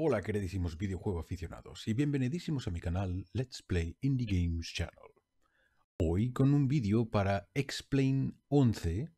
Hola queridísimos videojuegos aficionados y bienvenidísimos a mi canal Let's Play Indie Games Channel. Hoy con un vídeo para Explain 11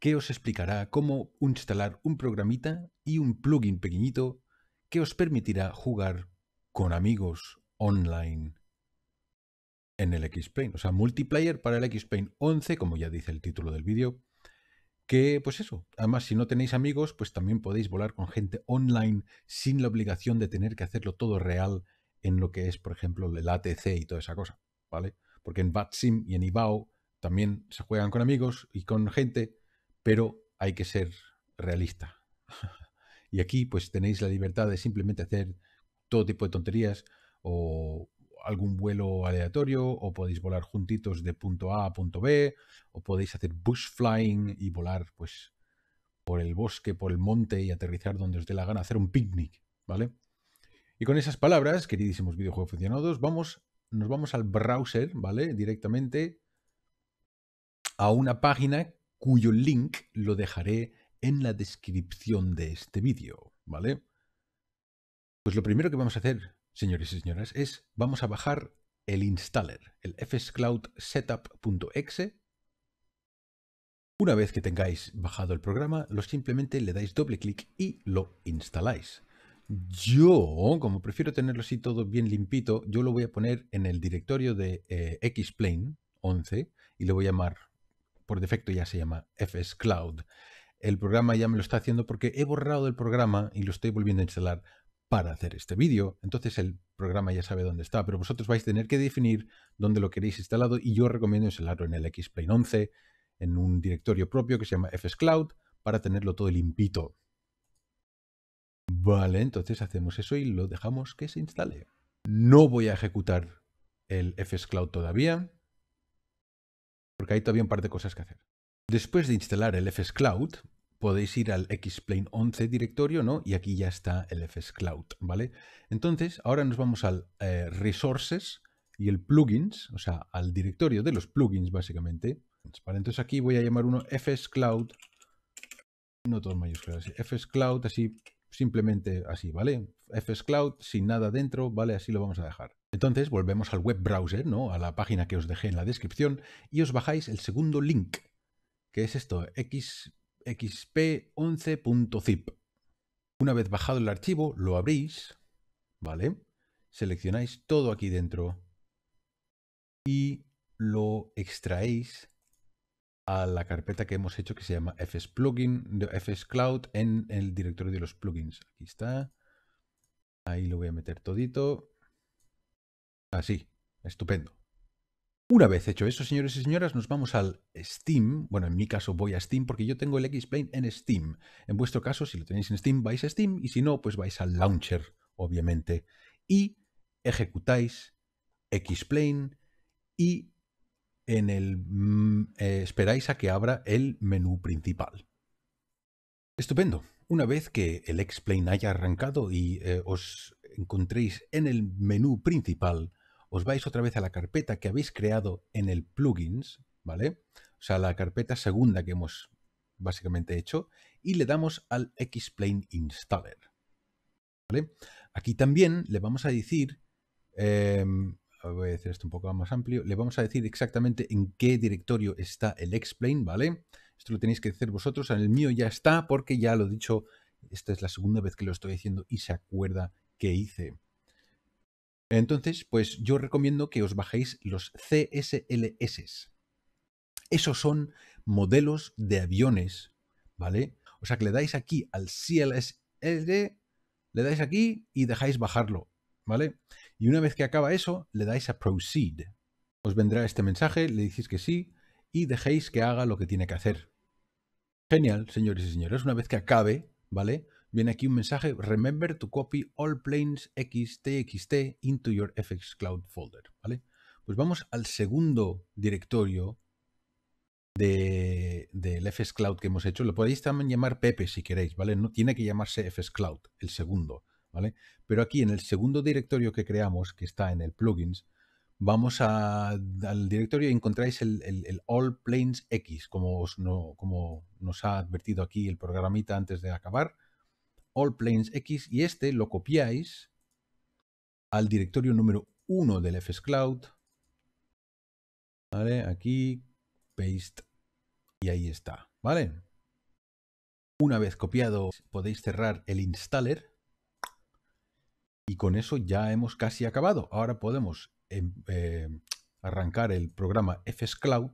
que os explicará cómo instalar un programita y un plugin pequeñito que os permitirá jugar con amigos online en el x O sea, multiplayer para el x 11, como ya dice el título del vídeo, que pues eso, además si no tenéis amigos, pues también podéis volar con gente online sin la obligación de tener que hacerlo todo real en lo que es, por ejemplo, el ATC y toda esa cosa, ¿vale? Porque en BatSim y en IBAO también se juegan con amigos y con gente, pero hay que ser realista. y aquí pues tenéis la libertad de simplemente hacer todo tipo de tonterías o algún vuelo aleatorio o podéis volar juntitos de punto A a punto B o podéis hacer bush flying y volar pues por el bosque, por el monte y aterrizar donde os dé la gana, hacer un picnic, ¿vale? Y con esas palabras, queridísimos videojuegos funcionados, vamos, nos vamos al browser, ¿vale? Directamente a una página cuyo link lo dejaré en la descripción de este vídeo, ¿vale? Pues lo primero que vamos a hacer señores y señoras, es vamos a bajar el installer, el fscloudsetup.exe. Una vez que tengáis bajado el programa, lo simplemente le dais doble clic y lo instaláis. Yo, como prefiero tenerlo así todo bien limpito, yo lo voy a poner en el directorio de eh, Xplane 11 y le voy a llamar, por defecto ya se llama fscloud. El programa ya me lo está haciendo porque he borrado el programa y lo estoy volviendo a instalar para hacer este vídeo. Entonces el programa ya sabe dónde está, pero vosotros vais a tener que definir dónde lo queréis instalado y yo recomiendo instalarlo en el x 11, en un directorio propio que se llama fscloud, para tenerlo todo limpito. Vale, entonces hacemos eso y lo dejamos que se instale. No voy a ejecutar el fscloud todavía, porque hay todavía un par de cosas que hacer. Después de instalar el fscloud, podéis ir al Xplane 11 directorio, ¿no? Y aquí ya está el FS Cloud, ¿vale? Entonces, ahora nos vamos al eh, Resources y el Plugins, o sea, al directorio de los plugins, básicamente. entonces aquí voy a llamar uno FS Cloud, no todos mayúsculas, FS Cloud, así, simplemente así, ¿vale? FS Cloud, sin nada dentro, ¿vale? Así lo vamos a dejar. Entonces volvemos al web browser, ¿no? A la página que os dejé en la descripción y os bajáis el segundo link, que es esto, X xp11.zip. Una vez bajado el archivo, lo abrís, ¿vale? Seleccionáis todo aquí dentro y lo extraéis a la carpeta que hemos hecho que se llama FS Cloud en el directorio de los plugins. Aquí está. Ahí lo voy a meter todito. Así. Estupendo. Una vez hecho eso, señores y señoras, nos vamos al Steam. Bueno, en mi caso voy a Steam porque yo tengo el X-Plane en Steam. En vuestro caso, si lo tenéis en Steam, vais a Steam y si no, pues vais al launcher, obviamente. Y ejecutáis X-Plane y en el, mm, eh, esperáis a que abra el menú principal. Estupendo. Una vez que el X-Plane haya arrancado y eh, os encontréis en el menú principal, os vais otra vez a la carpeta que habéis creado en el plugins, ¿vale? O sea, la carpeta segunda que hemos básicamente hecho y le damos al Xplane Installer. ¿vale? Aquí también le vamos a decir, em, voy a hacer esto un poco más amplio, le vamos a decir exactamente en qué directorio está el Xplane, ¿vale? Esto lo tenéis que hacer vosotros, en el mío ya está porque ya lo he dicho, esta es la segunda vez que lo estoy haciendo y se acuerda que hice. Entonces, pues yo recomiendo que os bajéis los CSLS. Esos son modelos de aviones, ¿vale? O sea que le dais aquí al CLSL, le dais aquí y dejáis bajarlo, ¿vale? Y una vez que acaba eso, le dais a Proceed. Os vendrá este mensaje, le decís que sí y dejéis que haga lo que tiene que hacer. Genial, señores y señores. Una vez que acabe, ¿vale? viene aquí un mensaje, remember to copy all planes XTXT into your FX Cloud folder, ¿vale? Pues vamos al segundo directorio del FS Cloud que hemos hecho. Lo podéis también llamar Pepe si queréis, ¿vale? No tiene que llamarse FS Cloud, el segundo, ¿vale? Pero aquí en el segundo directorio que creamos, que está en el plugins, vamos al directorio y encontráis el, el, All Planes X, como, no, como nos ha advertido aquí el programita antes de acabar all planes X y este lo copiáis al directorio número 1 del fscloud. ¿Vale? Aquí, paste y ahí está. ¿Vale? Una vez copiado podéis cerrar el installer y con eso ya hemos casi acabado. Ahora podemos em, eh, arrancar el programa fscloud.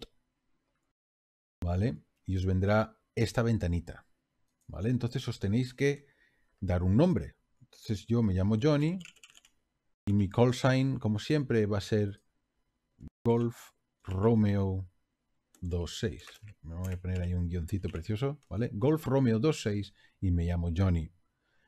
¿Vale? Y os vendrá esta ventanita. ¿Vale? Entonces os tenéis que dar un nombre. Entonces yo me llamo Johnny y mi call sign, como siempre, va a ser Golf Romeo 26. Me voy a poner ahí un guioncito precioso, ¿vale? Golf Romeo 26 y me llamo Johnny.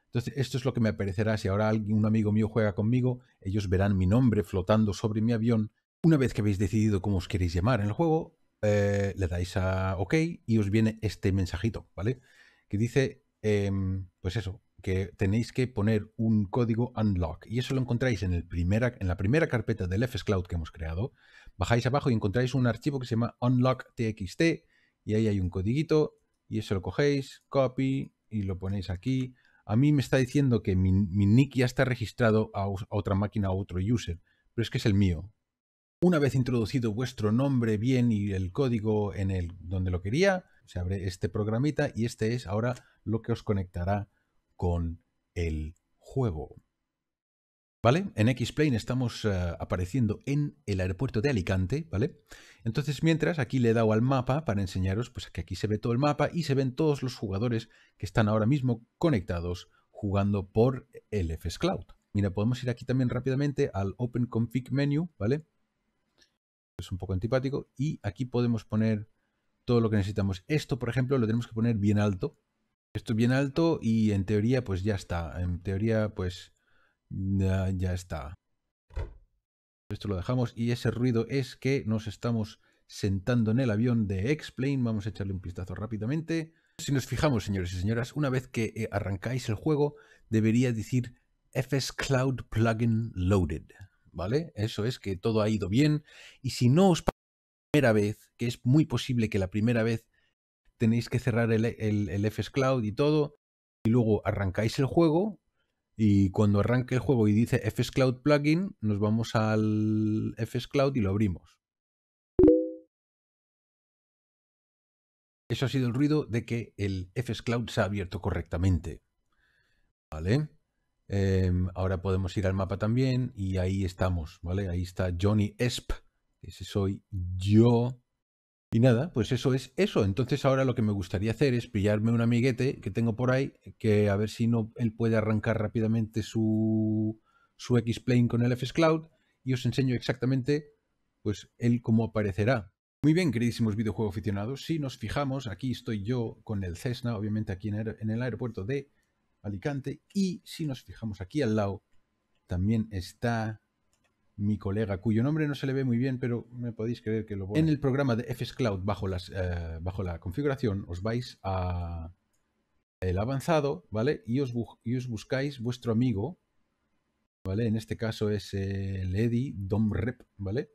Entonces, esto es lo que me aparecerá si ahora un amigo mío juega conmigo, ellos verán mi nombre flotando sobre mi avión. Una vez que habéis decidido cómo os queréis llamar en el juego, eh, le dais a OK y os viene este mensajito, ¿vale? Que dice, em, pues eso, que tenéis que poner un código unlock y eso lo encontráis en, el en la primera carpeta del Cloud que hemos creado. Bajáis abajo y encontráis un archivo que se llama unlock.txt y ahí hay un codiguito y eso lo cogéis, copy y lo ponéis aquí. A mí me está diciendo que mi, nick ya está registrado a, otra máquina o otro user, pero es que es el mío. Una vez introducido vuestro nombre bien y el código en el donde lo quería, se abre este programita y este es ahora lo que os conectará con el juego. ¿Vale? En X-Plane estamos eh, apareciendo en el aeropuerto de Alicante, ¿vale? Entonces, mientras, aquí le he dado al mapa para enseñaros pues, que aquí se ve todo el mapa y se ven todos los jugadores que están ahora mismo conectados jugando por el FS Cloud. Mira, podemos ir aquí también rápidamente al Open Config Menu, ¿vale? Es un poco antipático. Y aquí podemos poner todo lo que necesitamos. Esto, por ejemplo, lo tenemos que poner bien alto, esto bien alto y en teoría pues ya está. En teoría pues ya, está. Esto lo dejamos y ese ruido es que nos estamos sentando en el avión de X-Plane. Vamos a echarle un vistazo rápidamente. Si nos fijamos, señores y señoras, una vez que eh, arrancáis el juego, debería decir FS Cloud Plugin Loaded. ¿Vale? Eso es que todo ha ido bien. Y si no os pasa la primera vez, que es muy posible que la primera vez tenéis que cerrar el, el, FS Cloud y todo, y luego arrancáis el juego, y cuando arranque el juego y dice FS Cloud Plugin, nos vamos al FS Cloud y lo abrimos. Eso ha sido el ruido de que el FS Cloud se ha abierto correctamente. ¿Vale? Em, ahora podemos ir al mapa también y ahí estamos, ¿vale? Ahí está Johnny Esp, ese soy yo. Y nada, pues eso es eso. Entonces ahora lo que me gustaría hacer es pillarme un amiguete que tengo por ahí, que a ver si no él puede arrancar rápidamente su, su X-Plane con el Cloud y os enseño exactamente pues él cómo aparecerá. Muy bien, queridísimos videojuegos aficionados, si nos fijamos, aquí estoy yo con el Cessna, obviamente aquí en el aeropuerto de Alicante, y si nos fijamos aquí al lado, también está mi colega, cuyo nombre no se le ve muy bien, pero me podéis creer que lo a... En el programa de FS Cloud, eh, bajo, la configuración, os vais a el avanzado, ¿vale? Y os, y os buscáis vuestro amigo, ¿vale? En este caso es el Eddy Domrep, ¿vale?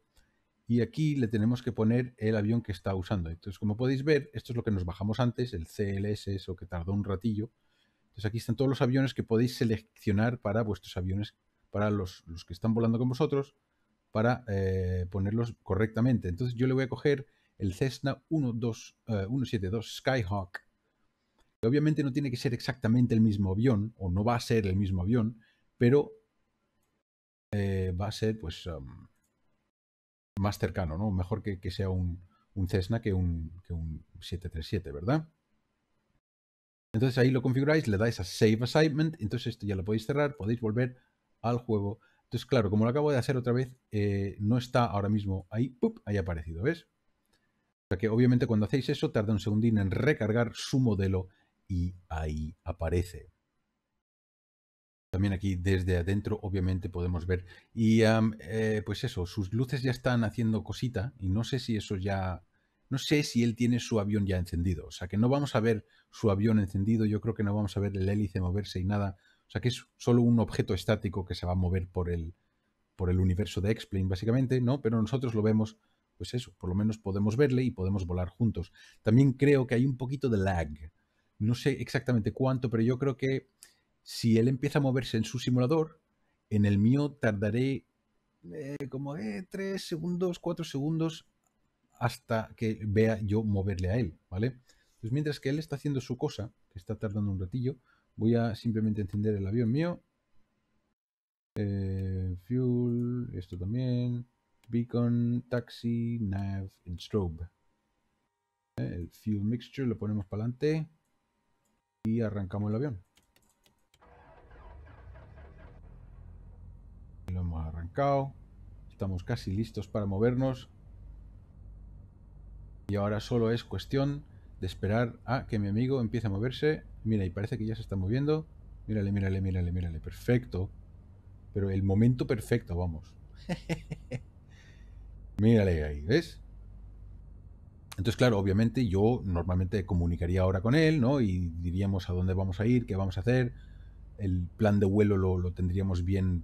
Y aquí le tenemos que poner el avión que está usando. Entonces, como podéis ver, esto es lo que nos bajamos antes, el CLS, eso que tardó un ratillo. Entonces, aquí están todos los aviones que podéis seleccionar para vuestros aviones para los, los que están volando con vosotros, para eh, ponerlos correctamente. Entonces yo le voy a coger el Cessna 12, 172 eh, Skyhawk. Que obviamente no tiene que ser exactamente el mismo avión, o no va a ser el mismo avión, pero eh, va a ser pues um, más cercano, ¿no? Mejor que, que sea un, Cessna que un, que un 737, ¿verdad? Entonces ahí lo configuráis, le dais a Save Assignment, entonces esto ya lo podéis cerrar, podéis volver al juego. Entonces, claro, como lo acabo de hacer otra vez, eh, no está ahora mismo ahí, ¡pup! ahí aparecido, ¿ves? O sea que obviamente cuando hacéis eso tarda un segundín en recargar su modelo y ahí aparece. También aquí desde adentro obviamente podemos ver. Y eh, pues eso, sus luces ya están haciendo cosita y no sé si eso ya... No sé si él tiene su avión ya encendido. O sea que no vamos a ver su avión encendido. Yo creo que no vamos a ver el hélice moverse y nada o sea que es solo un objeto estático que se va a mover por el, por el universo de x básicamente, ¿no? Pero nosotros lo vemos, pues eso, por lo menos podemos verle y podemos volar juntos. También creo que hay un poquito de lag. No sé exactamente cuánto, pero yo creo que si él empieza a moverse en su simulador, en el mío tardaré eh, como eh, tres segundos, 4 segundos hasta que vea yo moverle a él, ¿vale? Entonces, mientras que él está haciendo su cosa, que está tardando un ratillo, Voy a simplemente encender el avión mío. Eh, fuel, esto también. Beacon, taxi, nav, strobe. Eh, el fuel mixture lo ponemos para adelante y arrancamos el avión. Lo hemos arrancado. Estamos casi listos para movernos. Y ahora solo es cuestión de esperar a que mi amigo empiece a moverse. Mira, y parece que ya se está moviendo. Mírale, mírale, mírale, mírale. Perfecto. Pero el momento perfecto, vamos. mírale ahí, ¿ves? Entonces, claro, obviamente yo normalmente comunicaría ahora con él, ¿no? Y diríamos a dónde vamos a ir, qué vamos a hacer. El plan de vuelo lo, tendríamos bien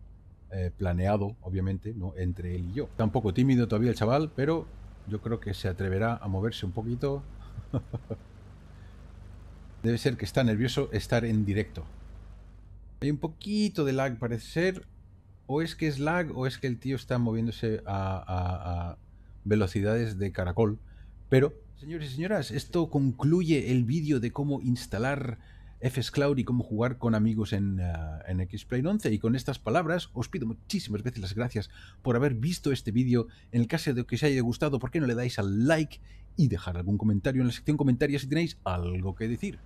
eh, planeado, obviamente, ¿no? Entre él y yo. Está un poco tímido todavía el chaval, pero yo creo que se atreverá a moverse un poquito. Debe ser que está nervioso estar en directo. Hay un poquito de lag, parece ser. O es que es lag o es que el tío está moviéndose a, velocidades de caracol. Pero, señores y señoras, esto concluye el vídeo de cómo instalar Cloud y cómo jugar con amigos en, eh, en x 11. Y con estas palabras os pido muchísimas veces las gracias por haber visto este vídeo. En el caso de que os haya gustado, ¿por qué no le dais al like? y dejar algún comentario en la sección comentarios si tenéis algo que decir.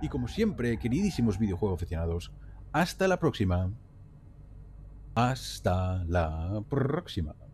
Y como siempre, queridísimos videojuegos aficionados, hasta la próxima. Hasta la próxima.